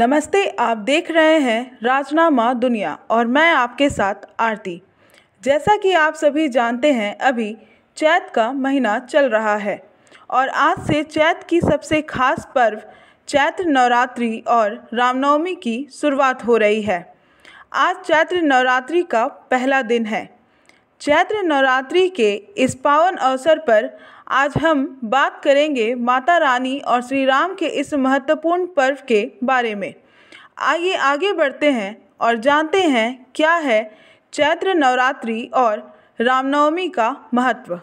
नमस्ते आप देख रहे हैं राजनामा दुनिया और मैं आपके साथ आरती जैसा कि आप सभी जानते हैं अभी चैत का महीना चल रहा है और आज से चैत की सबसे खास पर्व चैत्र नवरात्रि और रामनवमी की शुरुआत हो रही है आज चैत्र नवरात्रि का पहला दिन है चैत्र नवरात्रि के इस पावन अवसर पर आज हम बात करेंगे माता रानी और श्री राम के इस महत्वपूर्ण पर्व के बारे में आइए आगे बढ़ते हैं और जानते हैं क्या है चैत्र नवरात्रि और रामनवमी का महत्व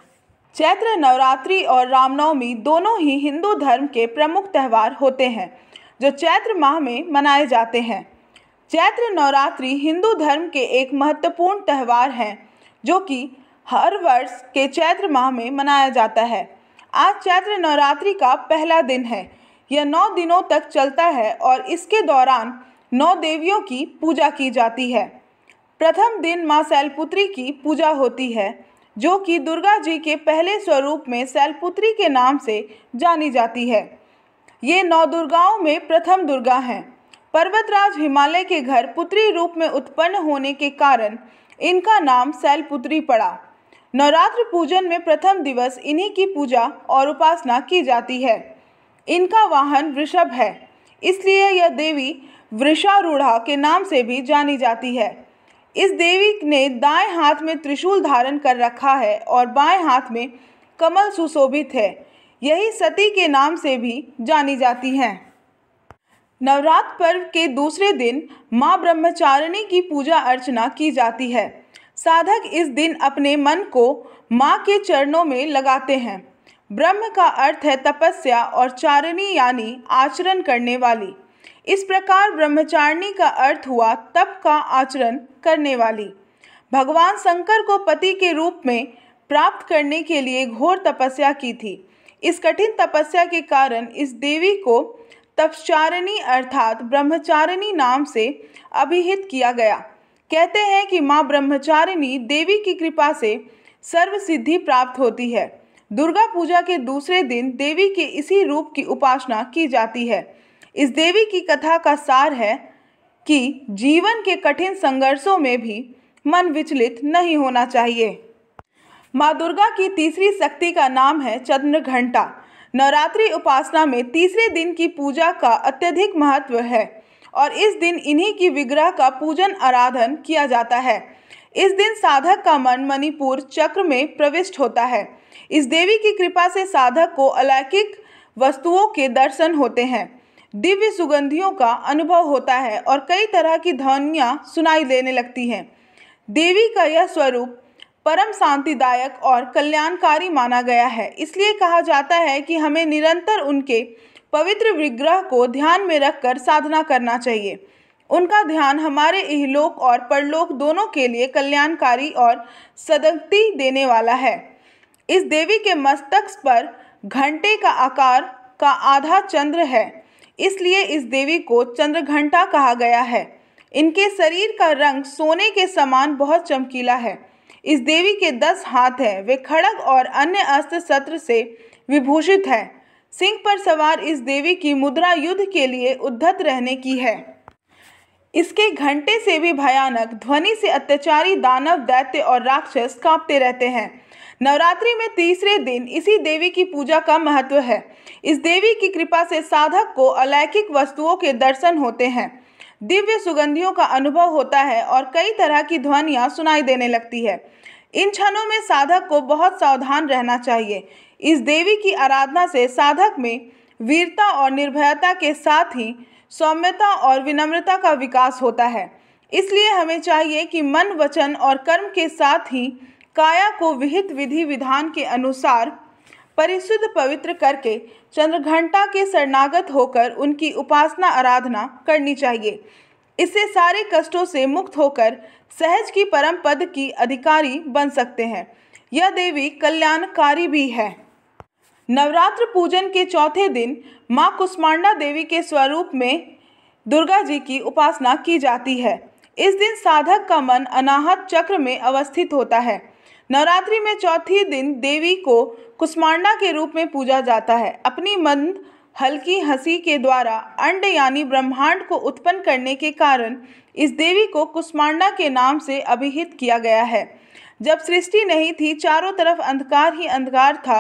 चैत्र नवरात्रि और रामनवमी दोनों ही हिंदू धर्म के प्रमुख त्यौहार होते हैं जो चैत्र माह में मनाए जाते हैं चैत्र नवरात्रि हिंदू धर्म के एक महत्वपूर्ण त्यौहार हैं जो कि हर वर्ष के चैत्र माह में मनाया जाता है आज चैत्र नवरात्रि का पहला दिन है यह नौ दिनों तक चलता है और इसके दौरान नौ देवियों की पूजा की जाती है प्रथम दिन माँ शैलपुत्री की पूजा होती है जो कि दुर्गा जी के पहले स्वरूप में शैलपुत्री के नाम से जानी जाती है ये नौ दुर्गाओं में प्रथम दुर्गा हैं पर्वतराज हिमालय के घर पुत्री रूप में उत्पन्न होने के कारण इनका नाम शैलपुत्री पड़ा नवरात्र पूजन में प्रथम दिवस इन्हीं की पूजा और उपासना की जाती है इनका वाहन वृषभ है इसलिए यह देवी वृषारूढ़ा के नाम से भी जानी जाती है इस देवी ने दाएं हाथ में त्रिशूल धारण कर रखा है और बाएं हाथ में कमल सुशोभित है यही सती के नाम से भी जानी जाती हैं नवरात्र पर्व के दूसरे दिन माँ ब्रह्मचारिणी की पूजा अर्चना की जाती है साधक इस दिन अपने मन को माँ के चरणों में लगाते हैं ब्रह्म का अर्थ है तपस्या और चारणी यानी आचरण करने वाली इस प्रकार ब्रह्मचारिणी का अर्थ हुआ तप का आचरण करने वाली भगवान शंकर को पति के रूप में प्राप्त करने के लिए घोर तपस्या की थी इस कठिन तपस्या के कारण इस देवी को तपचारिणी अर्थात ब्रह्मचारिणी नाम से अभिहित किया गया कहते हैं कि माँ ब्रह्मचारिणी देवी की कृपा से सर्व सिद्धि प्राप्त होती है दुर्गा पूजा के दूसरे दिन देवी के इसी रूप की उपासना की जाती है इस देवी की कथा का सार है कि जीवन के कठिन संघर्षों में भी मन विचलित नहीं होना चाहिए माँ दुर्गा की तीसरी शक्ति का नाम है चंद्र घंटा नवरात्रि उपासना में तीसरे दिन की पूजा का अत्यधिक महत्व है और इस दिन इन्हीं की विग्रह का पूजन आराधन किया जाता है इस दिन साधक का मन मणिपुर चक्र में प्रविष्ट होता है इस देवी की कृपा से साधक को अलौकिक वस्तुओं के दर्शन होते हैं दिव्य सुगंधियों का अनुभव होता है और कई तरह की ध्वनियाँ सुनाई देने लगती हैं देवी का यह स्वरूप परम शांतिदायक और कल्याणकारी माना गया है इसलिए कहा जाता है कि हमें निरंतर उनके पवित्र विग्रह को ध्यान में रखकर साधना करना चाहिए उनका ध्यान हमारे इहलोक और परलोक दोनों के लिए कल्याणकारी और सदगति देने वाला है इस देवी के मस्तक पर घंटे का आकार का आधा चंद्र है इसलिए इस देवी को चंद्र घंटा कहा गया है इनके शरीर का रंग सोने के समान बहुत चमकीला है इस देवी के दस हाथ हैं वे खड़ग और अन्य अस्त्र शत्र से विभूषित है सिंह पर सवार इस देवी की मुद्रा युद्ध के लिए उद्धत रहने की है इसके घंटे से भी भयानक ध्वनि से अत्याचारी दानव दैत्य और राक्षस कांपते रहते हैं नवरात्रि में तीसरे दिन इसी देवी की पूजा का महत्व है इस देवी की कृपा से साधक को अलौकिक वस्तुओं के दर्शन होते हैं दिव्य सुगंधियों का अनुभव होता है और कई तरह की ध्वनियाँ सुनाई देने लगती है इन क्षणों में साधक को बहुत सावधान रहना चाहिए इस देवी की आराधना से साधक में वीरता और निर्भयता के साथ ही सौम्यता और विनम्रता का विकास होता है इसलिए हमें चाहिए कि मन वचन और कर्म के साथ ही काया को विहित विधि विधान के अनुसार परिशुद्ध पवित्र करके चंद्रघंटा के शरणागत होकर उनकी उपासना आराधना करनी चाहिए इससे सारे कष्टों से मुक्त होकर सहज की परम पद की अधिकारी बन सकते हैं यह देवी कल्याणकारी भी है नवरात्र पूजन के चौथे दिन माँ कुष्मांडा देवी के स्वरूप में दुर्गा जी की उपासना की जाती है इस दिन साधक का मन अनाहत चक्र में अवस्थित होता है नवरात्रि में चौथी दिन देवी को कुष्मांडा के रूप में पूजा जाता है अपनी मंद हल्की हंसी के द्वारा अंड यानी ब्रह्मांड को उत्पन्न करने के कारण इस देवी को कुष्मांडा के नाम से अभिहित किया गया है जब सृष्टि नहीं थी चारों तरफ अंधकार ही अंधकार था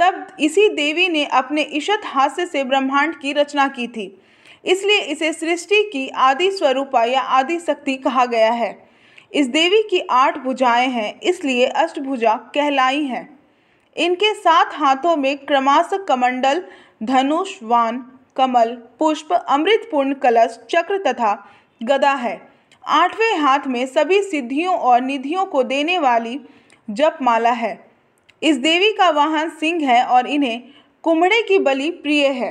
तब इसी देवी ने अपने ईशत हास्य से ब्रह्मांड की रचना की थी इसलिए इसे सृष्टि की आदि स्वरूपा या आदि शक्ति कहा गया है इस देवी की आठ भुजाएं हैं इसलिए अष्टभुजा कहलाई हैं इनके सात हाथों में क्रमाश कमंडल धनुष वान कमल पुष्प अमृतपूर्ण कलश चक्र तथा गदा है आठवें हाथ में सभी सिद्धियों और निधियों को देने वाली जपमाला है इस देवी का वाहन सिंह है और इन्हें कुम्भड़े की बलि प्रिय है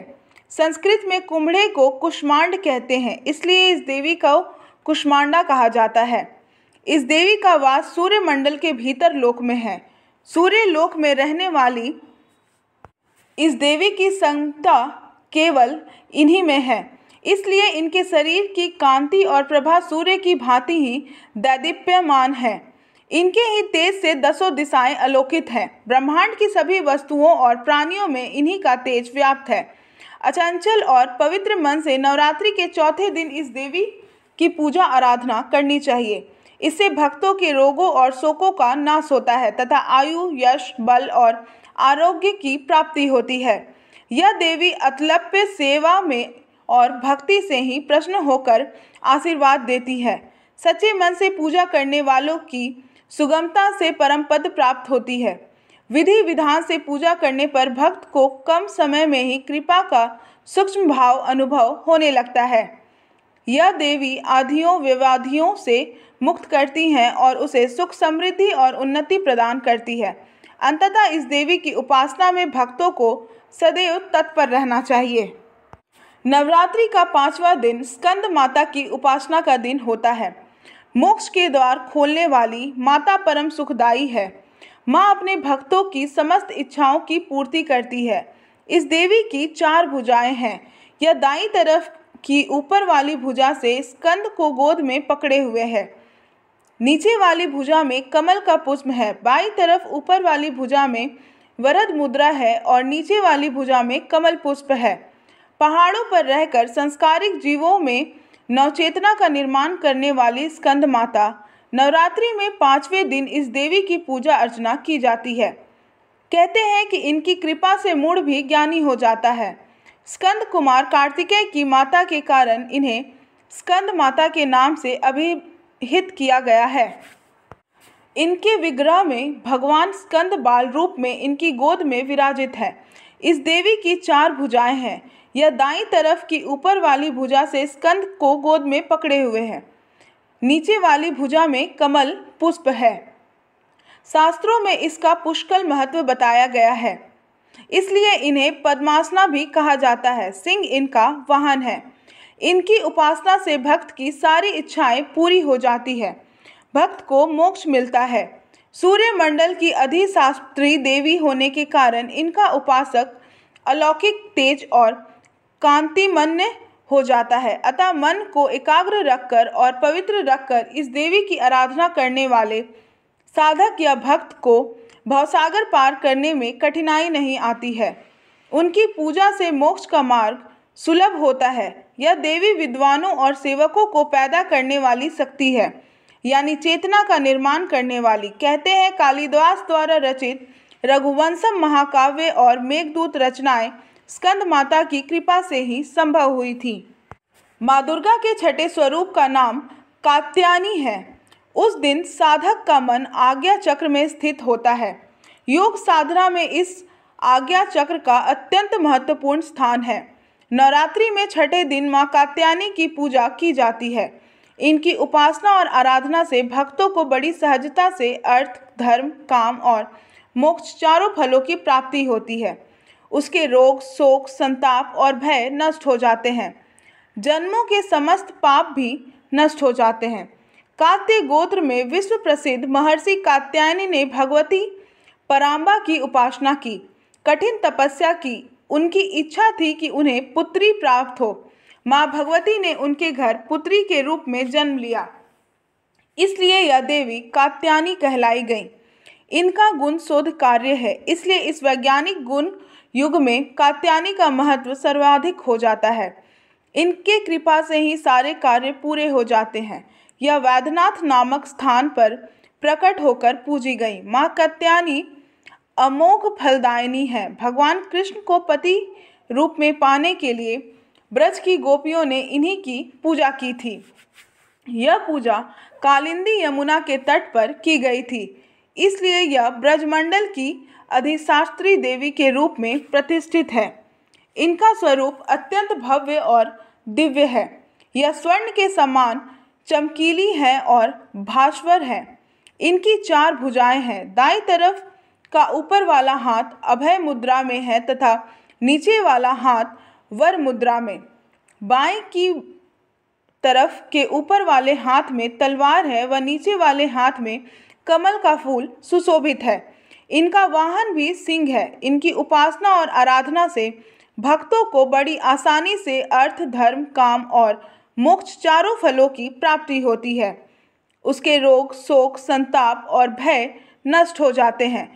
संस्कृत में कुम्भड़े को कुष्मांड कहते हैं इसलिए इस देवी को कुष्मांडा कहा जाता है इस देवी का वास सूर्यमंडल के भीतर लोक में है सूर्य लोक में रहने वाली इस देवी की संगता केवल इन्हीं में है इसलिए इनके शरीर की कांति और प्रभा सूर्य की भांति ही दैदीप्यमान है इनके ही तेज से दसों दिशाएं अलोकित हैं ब्रह्मांड की सभी वस्तुओं और प्राणियों में इन्हीं का तेज व्याप्त है अचंचल अच्छा, और पवित्र मन से नवरात्रि के चौथे दिन इस देवी की पूजा आराधना करनी चाहिए इससे भक्तों के रोगों और शोकों का नाश होता है तथा आयु यश बल और आरोग्य की प्राप्ति होती है यह देवी अतलप्य सेवा में और भक्ति से ही प्रश्न होकर आशीर्वाद देती है सच्चे मन से पूजा करने वालों की सुगमता से परम पद प्राप्त होती है विधि विधान से पूजा करने पर भक्त को कम समय में ही कृपा का सूक्ष्म भाव अनुभव होने लगता है यह देवी आधियों विवाधियों से मुक्त करती हैं और उसे सुख समृद्धि और उन्नति प्रदान करती है अंततः इस देवी की उपासना में भक्तों को सदैव तत्पर रहना चाहिए नवरात्रि का पांचवा दिन स्कंद माता की उपासना का दिन होता है मोक्ष के द्वार खोलने वाली माता परम सुखदाई है माँ अपने भक्तों की समस्त इच्छाओं की पूर्ति करती है इस देवी की चार भुजाएं हैं यह दाई तरफ की ऊपर वाली भुजा से स्कंद को गोद में पकड़े हुए है नीचे वाली भुजा में कमल का पुष्प है बाई तरफ ऊपर वाली भुजा में वरद मुद्रा है और नीचे वाली भुजा में कमल पुष्प है पहाड़ों पर रहकर संस्कारिक जीवों में नवचेतना का निर्माण करने वाली स्कंद माता नवरात्रि में पांचवें दिन इस देवी की पूजा अर्चना की जाती है कहते हैं कि इनकी कृपा से मूड भी ज्ञानी हो जाता है स्कंद कुमार कार्तिकेय की माता के कारण इन्हें स्कंद माता के नाम से अभिहित किया गया है इनके विग्रह में भगवान स्कंद बाल रूप में इनकी गोद में विराजित है इस देवी की चार भुजाएं हैं यह दाई तरफ की ऊपर वाली भुजा से स्कंद को गोद में पकड़े हुए हैं नीचे वाली भुजा में कमल पुष्प है शास्त्रों में इसका पुष्कल महत्व बताया गया है इसलिए इन्हें पद्मासना भी कहा जाता है सिंह इनका वाहन है इनकी उपासना से भक्त की सारी इच्छाएं पूरी हो जाती है भक्त को मोक्ष मिलता है सूर्यमंडल की अधिशास्त्री देवी होने के कारण इनका उपासक अलौकिक तेज और कांतिमन्य हो जाता है अतः मन को एकाग्र रखकर और पवित्र रखकर इस देवी की आराधना करने वाले साधक या भक्त को भवसागर पार करने में कठिनाई नहीं आती है उनकी पूजा से मोक्ष का मार्ग सुलभ होता है यह देवी विद्वानों और सेवकों को पैदा करने वाली शक्ति है यानी चेतना का निर्माण करने वाली कहते हैं कालिदास द्वारा रचित रघुवंशम महाकाव्य और मेघदूत रचनाएं स्कंद माता की कृपा से ही संभव हुई थी माँ दुर्गा के छठे स्वरूप का नाम कात्यानी है उस दिन साधक का मन आज्ञा चक्र में स्थित होता है योग साधना में इस आज्ञा चक्र का अत्यंत महत्वपूर्ण स्थान है नवरात्रि में छठे दिन माँ कात्यानी की पूजा की जाती है इनकी उपासना और आराधना से भक्तों को बड़ी सहजता से अर्थ धर्म काम और मोक्ष चारों फलों की प्राप्ति होती है उसके रोग शोक संताप और भय नष्ट हो जाते हैं जन्मों के समस्त पाप भी नष्ट हो जाते हैं कात्य गोत्र में विश्व प्रसिद्ध महर्षि कात्यायनी ने भगवती पराम्बा की उपासना की कठिन तपस्या की उनकी इच्छा थी कि उन्हें पुत्री प्राप्त हो माँ भगवती ने उनके घर पुत्री के रूप में जन्म लिया इसलिए यह देवी कात्यानी कहलाई गई इनका गुण शोध कार्य है इसलिए इस वैज्ञानिक गुण युग में कात्यानी का महत्व सर्वाधिक हो जाता है इनके कृपा से ही सारे कार्य पूरे हो जाते हैं यह वैद्यनाथ नामक स्थान पर प्रकट होकर पूजी गई माँ कात्यानी अमोघ फलदायिनी है भगवान कृष्ण को पति रूप में पाने के लिए ब्रज की गोपियों ने इन्हीं की पूजा की थी यह पूजा कालिंदी यमुना के तट पर की गई थी इसलिए यह ब्रजमंडल की अधिशास्त्री देवी के रूप में प्रतिष्ठित है इनका स्वरूप अत्यंत भव्य और दिव्य है यह स्वर्ण के समान चमकीली है और भाष्वर है इनकी चार भुजाएं हैं दाई तरफ का ऊपर वाला हाथ अभय मुद्रा में है तथा नीचे वाला हाथ वर मुद्रा में बाएं की तरफ के ऊपर वाले हाथ में तलवार है व नीचे वाले हाथ में कमल का फूल सुशोभित है इनका वाहन भी सिंह है इनकी उपासना और आराधना से भक्तों को बड़ी आसानी से अर्थ धर्म काम और मोक्ष चारों फलों की प्राप्ति होती है उसके रोग शोक संताप और भय नष्ट हो जाते हैं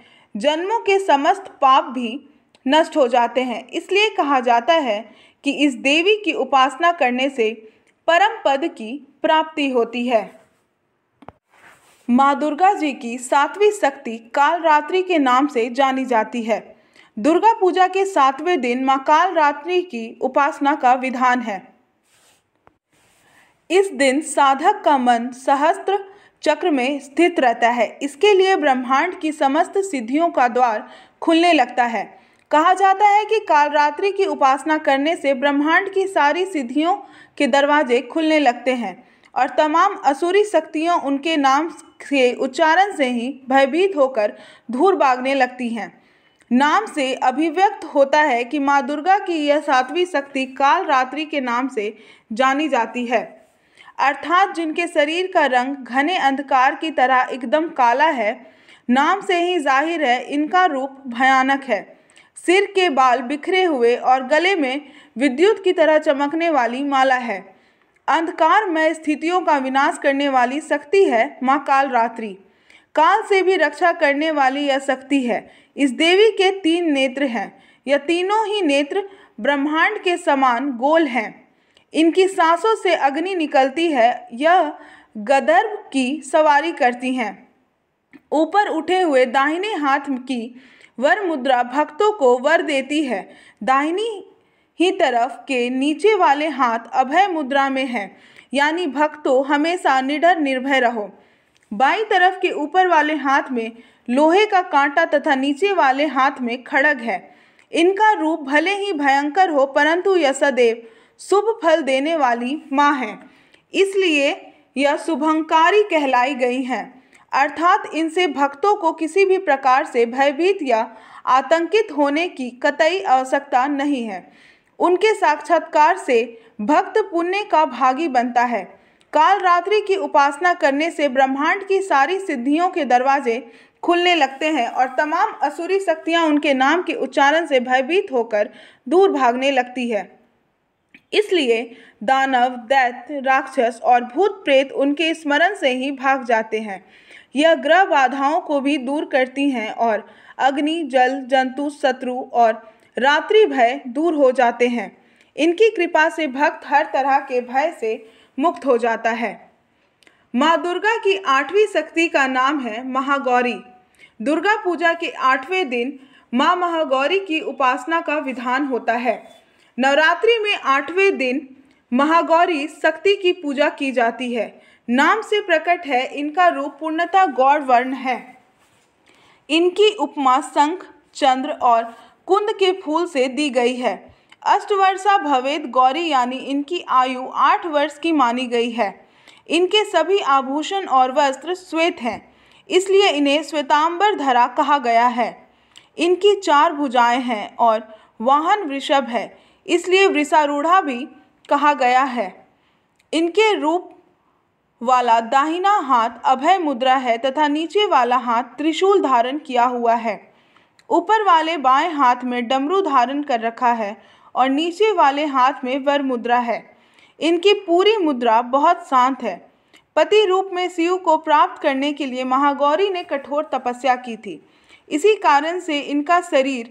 जन्मों के समस्त पाप भी नष्ट हो जाते हैं इसलिए कहा जाता है कि इस देवी की उपासना करने से परम पद की प्राप्ति होती है माँ दुर्गा जी की सातवीं शक्ति कालरात्रि के नाम से जानी जाती है दुर्गा पूजा के सातवें दिन माँ कालरात्रि की उपासना का विधान है इस दिन साधक का मन सहस्त्र चक्र में स्थित रहता है इसके लिए ब्रह्मांड की समस्त सिद्धियों का द्वार खुलने लगता है कहा जाता है कि कालरात्रि की उपासना करने से ब्रह्मांड की सारी सिद्धियों के दरवाजे खुलने लगते हैं और तमाम असुरी शक्तियों उनके नाम के उच्चारण से ही भयभीत होकर धूर भागने लगती हैं नाम से अभिव्यक्त होता है कि माँ दुर्गा की यह सातवीं शक्ति कालरात्रि के नाम से जानी जाती है अर्थात जिनके शरीर का रंग घने अंधकार की तरह एकदम काला है नाम से ही जाहिर है इनका रूप भयानक है सिर के बाल बिखरे हुए और गले में विद्युत की तरह चमकने वाली माला है में स्थितियों का विनाश करने वाली शक्ति है माँ काल रात्रि काल से भी रक्षा करने वाली यह शक्ति है इस देवी के तीन नेत्र हैं यह तीनों ही नेत्र ब्रह्मांड के समान गोल हैं इनकी सांसों से अग्नि निकलती है यह गदर्भ की सवारी करती हैं ऊपर उठे हुए दाहिने हाथ की वर मुद्रा भक्तों को वर देती है दाहिनी ही तरफ के नीचे वाले हाथ अभय मुद्रा में है यानी भक्तों हमेशा निडर निर्भय रहो बाई तरफ के ऊपर वाले हाथ में लोहे का कांटा तथा नीचे वाले हाथ में खड़ग है इनका रूप भले ही भयंकर हो परंतु यह सदैव शुभ फल देने वाली माँ है इसलिए यह शुभंकारी कहलाई गई हैं अर्थात इनसे भक्तों को किसी भी प्रकार से भयभीत या आतंकित होने की कतई आवश्यकता नहीं है उनके साक्षात्कार से भक्त पुण्य का भागी बनता है काल रात्रि की उपासना करने से ब्रह्मांड की सारी सिद्धियों के दरवाजे खुलने लगते हैं और तमाम असुरी शक्तियाँ उनके नाम के उच्चारण से भयभीत होकर दूर भागने लगती है इसलिए दानव दैत्य राक्षस और भूत प्रेत उनके स्मरण से ही भाग जाते हैं यह ग्रह बाधाओं को भी दूर करती हैं और अग्नि जल जंतु शत्रु और रात्रि भय दूर हो जाते हैं इनकी कृपा से भक्त हर तरह के भय से मुक्त हो जाता है माँ दुर्गा की आठवीं शक्ति का नाम है महागौरी दुर्गा पूजा के आठवें दिन माँ महागौरी की उपासना का विधान होता है नवरात्रि में आठवें दिन महागौरी शक्ति की पूजा की जाती है नाम से प्रकट है इनका रूप पूर्णता गौर वर्ण है इनकी उपमा शंख चंद्र और कुंद के फूल से दी गई है अष्टवर्षा भवेद गौरी यानी इनकी आयु आठ वर्ष की मानी गई है इनके सभी आभूषण और वस्त्र श्वेत हैं इसलिए इन्हें श्वेतांबर धरा कहा गया है इनकी चार भुजाएं हैं और वाहन वृषभ है इसलिए वृषारूढ़ा भी कहा गया है इनके रूप वाला दाहिना हाथ अभय मुद्रा है तथा नीचे वाला हाथ त्रिशूल धारण किया हुआ है ऊपर वाले बाएं हाथ में डमरू धारण कर रखा है और नीचे वाले हाथ में वर मुद्रा है इनकी पूरी मुद्रा बहुत शांत है पति रूप में शिव को प्राप्त करने के लिए महागौरी ने कठोर तपस्या की थी इसी कारण से इनका शरीर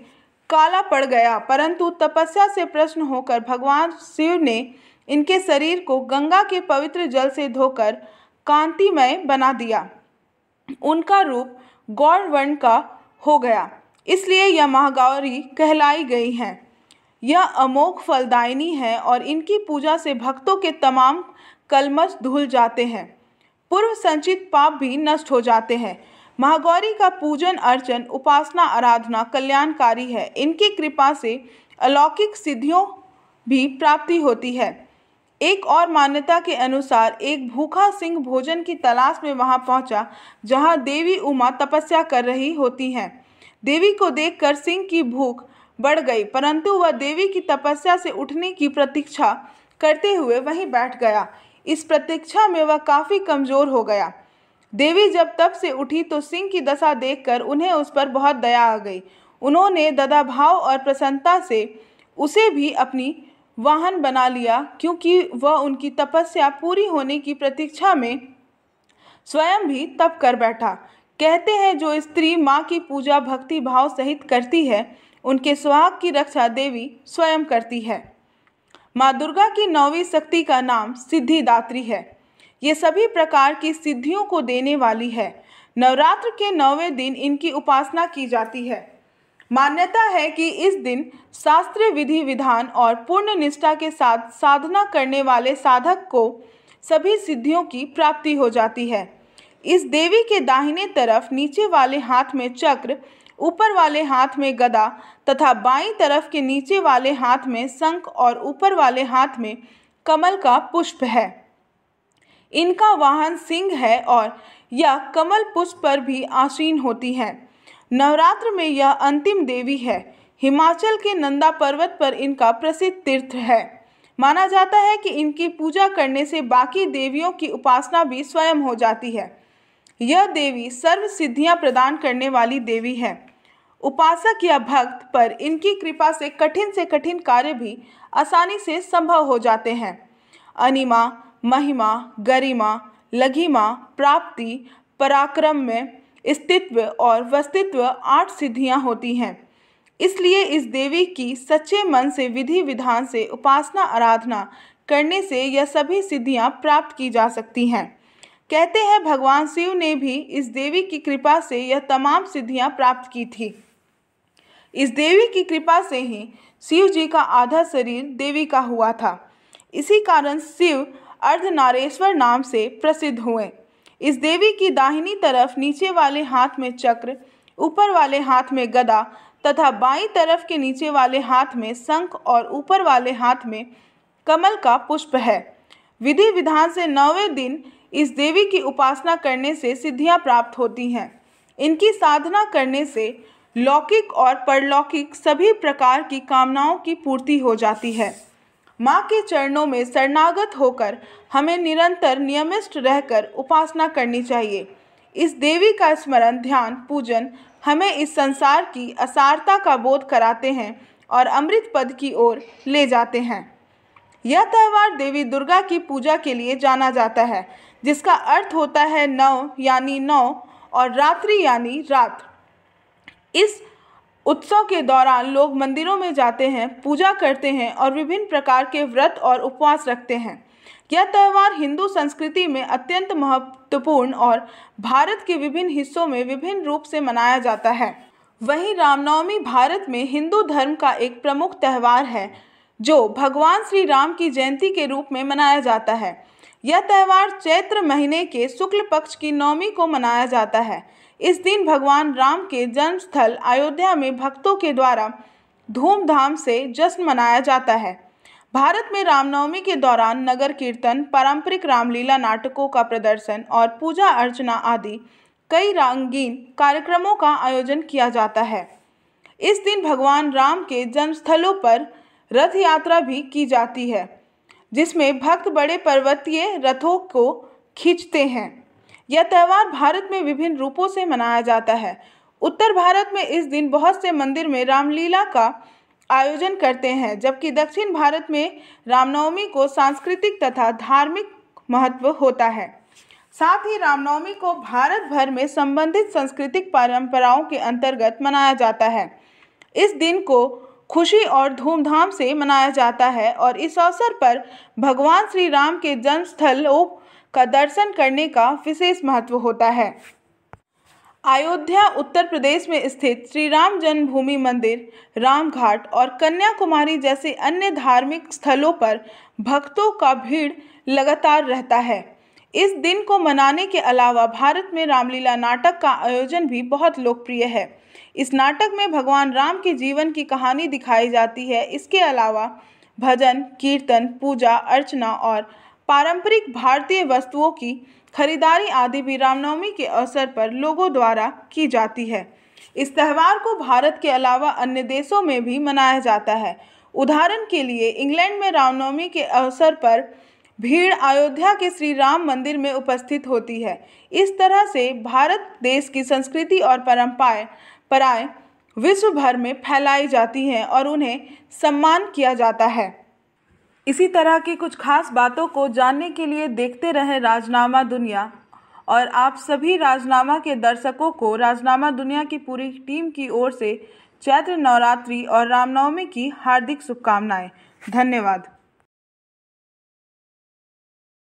काला पड़ गया परंतु तपस्या से प्रश्न होकर भगवान शिव ने इनके शरीर को गंगा के पवित्र जल से धोकर कांतिमय बना दिया उनका रूप गौरवर्ण का हो गया इसलिए यह महागौरी कहलाई गई हैं यह अमोघ फलदायिनी है और इनकी पूजा से भक्तों के तमाम कलमश धुल जाते हैं पूर्व संचित पाप भी नष्ट हो जाते हैं महागौरी का पूजन अर्चन उपासना आराधना कल्याणकारी है इनकी कृपा से अलौकिक सिद्धियों भी प्राप्ति होती है एक और मान्यता के अनुसार एक भूखा सिंह भोजन की तलाश में वहां पहुंचा जहां देवी उमा तपस्या कर रही होती हैं देवी को देखकर सिंह की भूख बढ़ गई परंतु वह देवी की तपस्या से उठने की प्रतीक्षा करते हुए वहीं बैठ गया इस प्रतीक्षा में वह काफ़ी कमज़ोर हो गया देवी जब तप से उठी तो सिंह की दशा देखकर उन्हें उस पर बहुत दया आ गई उन्होंने ददाभाव और प्रसन्नता से उसे भी अपनी वाहन बना लिया क्योंकि वह उनकी तपस्या पूरी होने की प्रतीक्षा में स्वयं भी तप कर बैठा कहते हैं जो स्त्री माँ की पूजा भक्ति भाव सहित करती है उनके सुहाग की रक्षा देवी स्वयं करती है माँ दुर्गा की नौवीं शक्ति का नाम सिद्धिदात्री है ये सभी प्रकार की सिद्धियों को देने वाली है नवरात्र के नौवें दिन इनकी उपासना की जाती है मान्यता है कि इस दिन शास्त्रीय विधि विधान और पूर्ण निष्ठा के साथ साधना करने वाले साधक को सभी सिद्धियों की प्राप्ति हो जाती है इस देवी के दाहिने तरफ नीचे वाले हाथ में चक्र ऊपर वाले हाथ में गदा तथा बाईं तरफ के नीचे वाले हाथ में शंख और ऊपर वाले हाथ में कमल का पुष्प है इनका वाहन सिंह है और यह कमल पुष्प पर भी आसीन होती है नवरात्र में यह अंतिम देवी है हिमाचल के नंदा पर्वत पर इनका प्रसिद्ध तीर्थ है माना जाता है कि इनकी पूजा करने से बाकी देवियों की उपासना भी स्वयं हो जाती है यह देवी सर्व सिद्धियां प्रदान करने वाली देवी है उपासक या भक्त पर इनकी कृपा से कठिन से कठिन कार्य भी आसानी से संभव हो जाते हैं अनिमा महिमा गरिमा लघिमा प्राप्ति पराक्रम में स्थित्व और वस्तित्व आठ सिद्धियां होती हैं इसलिए इस देवी की सच्चे मन से विधि विधान से उपासना आराधना करने से यह सभी सिद्धियां प्राप्त की जा सकती हैं कहते हैं भगवान शिव ने भी इस देवी की कृपा से यह तमाम सिद्धियां प्राप्त की थी इस देवी की कृपा से ही शिव जी का आधा शरीर देवी का हुआ था इसी कारण शिव अर्धनारेश्वर नाम से प्रसिद्ध हुए इस देवी की दाहिनी तरफ नीचे वाले हाथ में चक्र ऊपर वाले हाथ में गदा तथा बाई तरफ के नीचे वाले हाथ में शंख और ऊपर वाले हाथ में कमल का पुष्प है विधि विधान से नौवें दिन इस देवी की उपासना करने से सिद्धियां प्राप्त होती हैं इनकी साधना करने से लौकिक और परलौकिक सभी प्रकार की कामनाओं की पूर्ति हो जाती है माँ के चरणों में शरणागत होकर हमें निरंतर नियमित रहकर उपासना करनी चाहिए इस देवी का स्मरण ध्यान पूजन हमें इस संसार की असारता का बोध कराते हैं और अमृत पद की ओर ले जाते हैं यह त्यौहार देवी दुर्गा की पूजा के लिए जाना जाता है जिसका अर्थ होता है नौ यानी नौ और रात्रि यानी रात इस उत्सव के दौरान लोग मंदिरों में जाते हैं पूजा करते हैं और विभिन्न प्रकार के व्रत और उपवास रखते हैं यह त्यौहार हिंदू संस्कृति में अत्यंत महत्वपूर्ण और भारत के विभिन्न हिस्सों में विभिन्न रूप से मनाया जाता है वहीं रामनवमी भारत में हिंदू धर्म का एक प्रमुख त्यौहार है जो भगवान श्री राम की जयंती के रूप में मनाया जाता है यह त्यौहार चैत्र महीने के शुक्ल पक्ष की नवमी को मनाया जाता है इस दिन भगवान राम के जन्म स्थल अयोध्या में भक्तों के द्वारा धूमधाम से जश्न मनाया जाता है भारत में रामनवमी के दौरान नगर कीर्तन पारंपरिक रामलीला नाटकों का प्रदर्शन और पूजा अर्चना आदि कई रंगीन कार्यक्रमों का आयोजन किया जाता है इस दिन भगवान राम के जन्मस्थलों पर रथ यात्रा भी की जाती है जिसमें भक्त बड़े पर्वतीय रथों को खींचते हैं यह त्यौहार भारत में विभिन्न रूपों से मनाया जाता है उत्तर भारत में इस दिन बहुत से मंदिर में रामलीला का आयोजन करते हैं जबकि दक्षिण भारत में रामनवमी को सांस्कृतिक तथा धार्मिक महत्व होता है साथ ही रामनवमी को भारत भर में संबंधित सांस्कृतिक परंपराओं के अंतर्गत मनाया जाता है इस दिन को खुशी और धूमधाम से मनाया जाता है और इस अवसर पर भगवान श्री राम के जन्मस्थलों का दर्शन करने का विशेष महत्व होता है अयोध्या उत्तर प्रदेश में स्थित श्री राम जन्मभूमि मंदिर रामघाट और कन्याकुमारी जैसे अन्य धार्मिक स्थलों पर भक्तों का भीड़ लगातार रहता है इस दिन को मनाने के अलावा भारत में रामलीला नाटक का आयोजन भी बहुत लोकप्रिय है इस नाटक में भगवान राम के जीवन की कहानी दिखाई जाती है इसके अलावा भजन कीर्तन पूजा अर्चना और पारंपरिक भारतीय वस्तुओं की खरीदारी आदि भी रामनवमी के अवसर पर लोगों द्वारा की जाती है इस त्यौहार को भारत के अलावा अन्य देशों में भी मनाया जाता है उदाहरण के लिए इंग्लैंड में रामनवमी के अवसर पर भीड़ अयोध्या के श्री राम मंदिर में उपस्थित होती है इस तरह से भारत देश की संस्कृति और परम्पराएँ पराए विश्व भर में फैलाई जाती हैं और उन्हें सम्मान किया जाता है इसी तरह की कुछ खास बातों को जानने के लिए देखते रहे राजनामा दुनिया और आप सभी राजनामा के दर्शकों को राजनामा दुनिया की पूरी टीम की ओर से चैत्र नवरात्रि और रामनवमी की हार्दिक शुभकामनाएं धन्यवाद